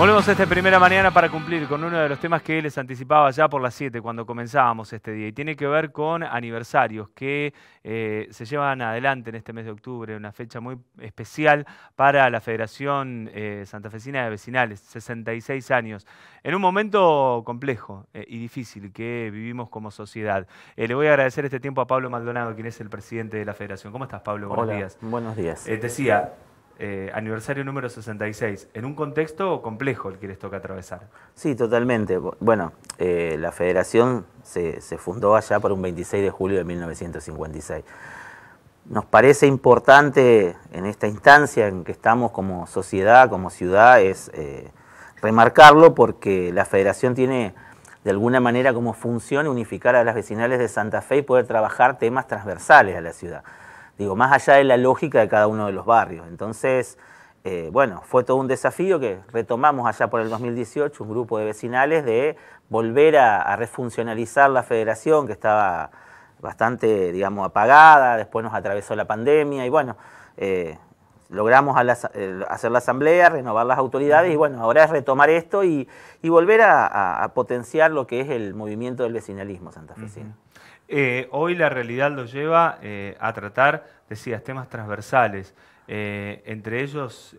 Volvemos a esta primera mañana para cumplir con uno de los temas que les anticipaba ya por las 7 cuando comenzábamos este día y tiene que ver con aniversarios que eh, se llevan adelante en este mes de octubre, una fecha muy especial para la Federación Santa eh, Santafesina de Vecinales, 66 años, en un momento complejo eh, y difícil que vivimos como sociedad. le voy a agradecer este tiempo a Pablo Maldonado, quien es el presidente de la Federación. ¿Cómo estás, Pablo? Buenos días. Buenos días. decía, eh, aniversario número 66, en un contexto complejo el que les toca atravesar. Sí, totalmente. Bueno, eh, la federación se, fundó allá por un 26 de julio de 1956. Nos parece importante en esta instancia en que estamos como sociedad, como ciudad, es eh, remarcarlo porque la federación tiene de alguna manera como función unificar a las vecinales de Santa Fe y poder trabajar temas transversales a la ciudad. Digo, más allá de la lógica de cada uno de los barrios. Entonces, eh, bueno, fue todo un desafío que retomamos allá por el 2018, un grupo de vecinales, de volver a, refuncionalizar la federación que estaba bastante, digamos, apagada, después nos atravesó la pandemia y bueno, eh, logramos eh, hacer la asamblea, renovar las autoridades y bueno, ahora es retomar esto y, volver a, potenciar lo que es el movimiento del vecinalismo santafesino. Eh, hoy la realidad lo lleva eh, a tratar, decías, temas transversales, entre ellos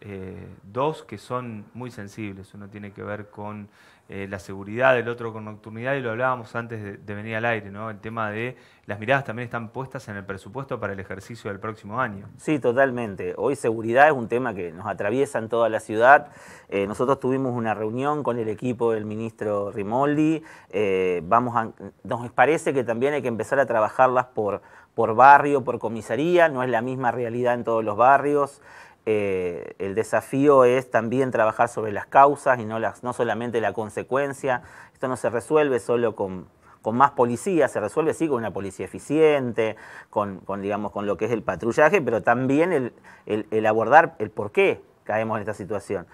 dos que son muy sensibles. Uno tiene que ver con eh, la seguridad del otro con nocturnidad, y lo hablábamos antes de, venir al aire, ¿no? El tema de las miradas también están puestas en el presupuesto para el ejercicio del próximo año. Sí, totalmente. Hoy seguridad es un tema que nos atraviesa en toda la ciudad. Eh, nosotros tuvimos una reunión con el equipo del ministro Rimoldi. Eh, vamos nos parece que también hay que empezar a trabajarlas por, por barrio, por comisaría, no es la misma realidad en todos los barrios. Eh, el desafío es también trabajar sobre las causas y no, las, no solamente la consecuencia. Esto no se resuelve solo con, más policía. se resuelve sí con una policía eficiente, con, lo que es el patrullaje, pero también el, abordar el por qué caemos en esta situación.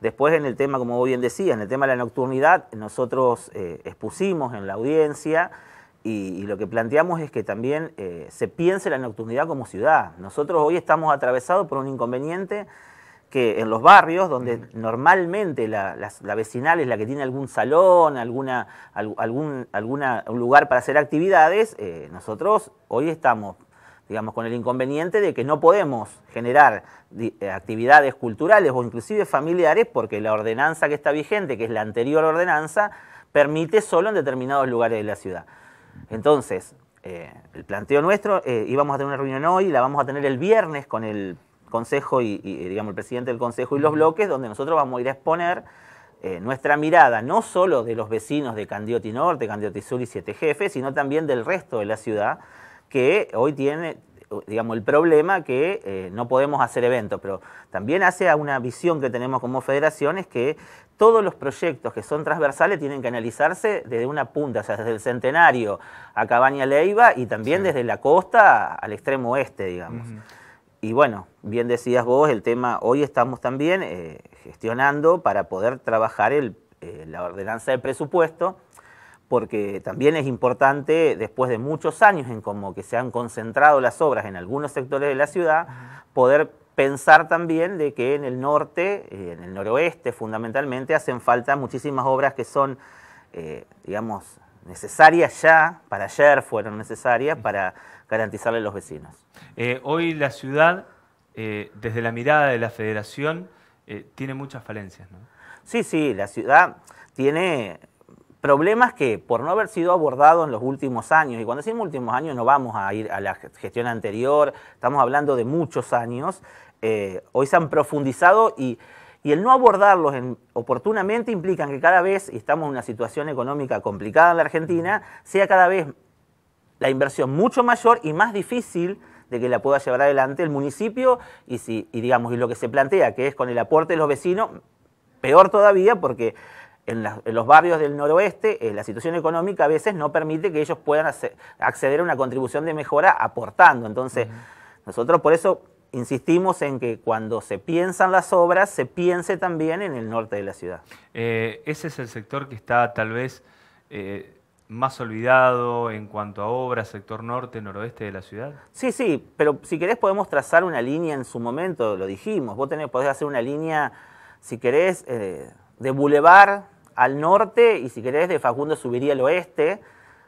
Después en el tema, como bien decía, en el tema de la nocturnidad, nosotros eh, expusimos en la audiencia y, lo que planteamos es que también eh, se piense la nocturnidad como ciudad. Nosotros hoy estamos atravesados por un inconveniente que en los barrios, donde normalmente la, vecinal es la que tiene algún salón, algún, lugar para hacer actividades, eh, nosotros hoy estamos digamos, con el inconveniente de que no podemos generar eh, actividades culturales o inclusive familiares porque la ordenanza que está vigente, que es la anterior ordenanza, permite solo en determinados lugares de la ciudad. Entonces, eh, el planteo nuestro, eh, íbamos a tener una reunión hoy, la vamos a tener el viernes con el Consejo y, eh, digamos, el presidente del Consejo y los bloques, donde nosotros vamos a ir a exponer nuestra mirada no solo de los vecinos de Candioti Norte, Candioti Sur y Siete Jefes, sino también del resto de la ciudad, que hoy tiene, digamos, el problema que eh, no podemos hacer eventos, pero también hace a una visión que tenemos como federación es que todos los proyectos que son transversales tienen que analizarse desde una punta, o sea, desde el centenario a Cabaña Leiva y también desde la costa al extremo oeste, digamos. Y bueno, bien decías vos, el tema, hoy estamos también eh, gestionando para poder trabajar eh, la ordenanza de presupuesto porque también es importante, después de muchos años en como que se han concentrado las obras en algunos sectores de la ciudad, poder pensar también de que en el norte, eh, en el noroeste fundamentalmente, hacen falta muchísimas obras que son, eh, digamos, necesarias ya, para ayer fueron necesarias para garantizarle a los vecinos. Eh, hoy la ciudad, desde la mirada de la federación, tiene muchas falencias, ¿no? Sí, sí, la ciudad tiene problemas que por no haber sido abordados en los últimos años, y cuando decimos últimos años no vamos a ir a la gestión anterior, estamos hablando de muchos años, eh, hoy se han profundizado y, el no abordarlos oportunamente implica que cada vez, y estamos en una situación económica complicada en la Argentina, sea cada vez la inversión mucho mayor y más difícil de que la pueda llevar adelante el municipio y digamos, y lo que se plantea, que es con el aporte de los vecinos, peor todavía porque en, los barrios del noroeste eh, la situación económica a veces no permite que ellos puedan acceder a una contribución de mejora aportando. Entonces, nosotros por eso insistimos en que cuando se piensan las obras, se piense también en el norte de la ciudad. Eh, ese es el sector que está tal vez eh, más olvidado en cuanto a obras, sector norte, noroeste de la ciudad. Sí, sí, pero si querés podemos trazar una línea en su momento, lo dijimos, vos tenés, podés hacer una línea, si querés, de bulevar al norte y si querés de Facundo subiría al oeste,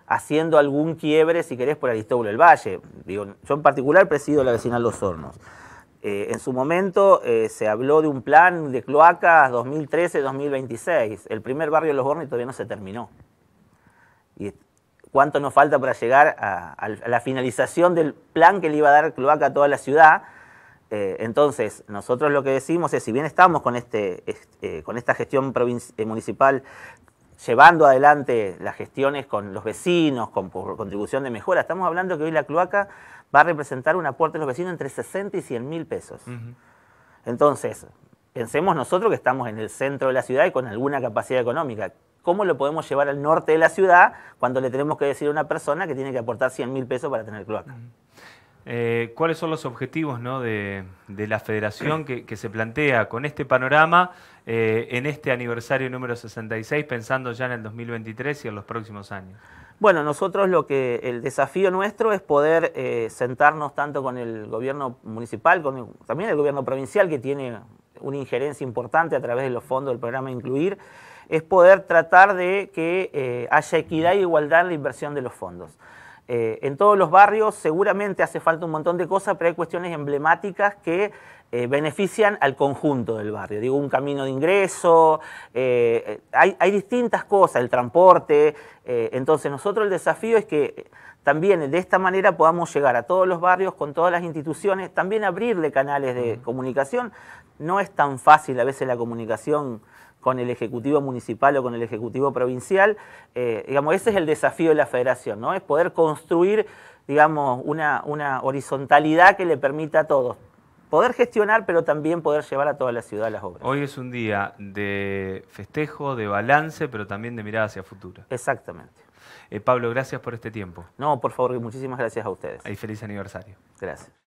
haciendo algún quiebre, si querés, por Aristóbulo del Valle. yo en particular presido la vecinal Los Hornos. Eh, en su momento eh, se habló de un plan de cloacas 2013-2026. El primer barrio de Los Hornos todavía no se terminó. ¿Y cuánto nos falta para llegar a, a la finalización del plan que le iba a dar cloaca a toda la ciudad? Eh, entonces, nosotros lo que decimos es, si bien estamos con, este, eh, con esta gestión eh, municipal llevando adelante las gestiones con los vecinos, con contribución de mejora, estamos hablando que hoy la cloaca va a representar un aporte de los vecinos entre 60 y 100 mil pesos. Entonces, pensemos nosotros que estamos en el centro de la ciudad y con alguna capacidad económica. ¿Cómo lo podemos llevar al norte de la ciudad cuando le tenemos que decir a una persona que tiene que aportar 100 mil pesos para tener cloaca? Eh, cuáles son los objetivos de, la federación que, se plantea con este panorama eh, en este aniversario número 66, pensando ya en el 2023 y en los próximos años. Bueno, nosotros lo que el desafío nuestro es poder eh, sentarnos tanto con el gobierno municipal, con también el gobierno provincial que tiene una injerencia importante a través de los fondos del programa Incluir, es poder tratar de que haya equidad e igualdad en la inversión de los fondos. Eh, en todos los barrios seguramente hace falta un montón de cosas, pero hay cuestiones emblemáticas que eh, benefician al conjunto del barrio. Digo, un camino de ingreso, eh, hay, hay, distintas cosas, el transporte. entonces nosotros el desafío es que también de esta manera podamos llegar a todos los barrios con todas las instituciones, también abrirle canales de comunicación no es tan fácil a veces la comunicación con el Ejecutivo Municipal o con el Ejecutivo Provincial. Eh, digamos, ese es el desafío de la Federación, ¿no? Es poder construir, digamos, una, horizontalidad que le permita a todos poder gestionar, pero también poder llevar a toda la ciudad las obras. Hoy es un día de festejo, de balance, pero también de mirada hacia el futuro. Exactamente. Eh, Pablo, gracias por este tiempo. No, por favor, muchísimas gracias a ustedes. Y feliz aniversario. Gracias.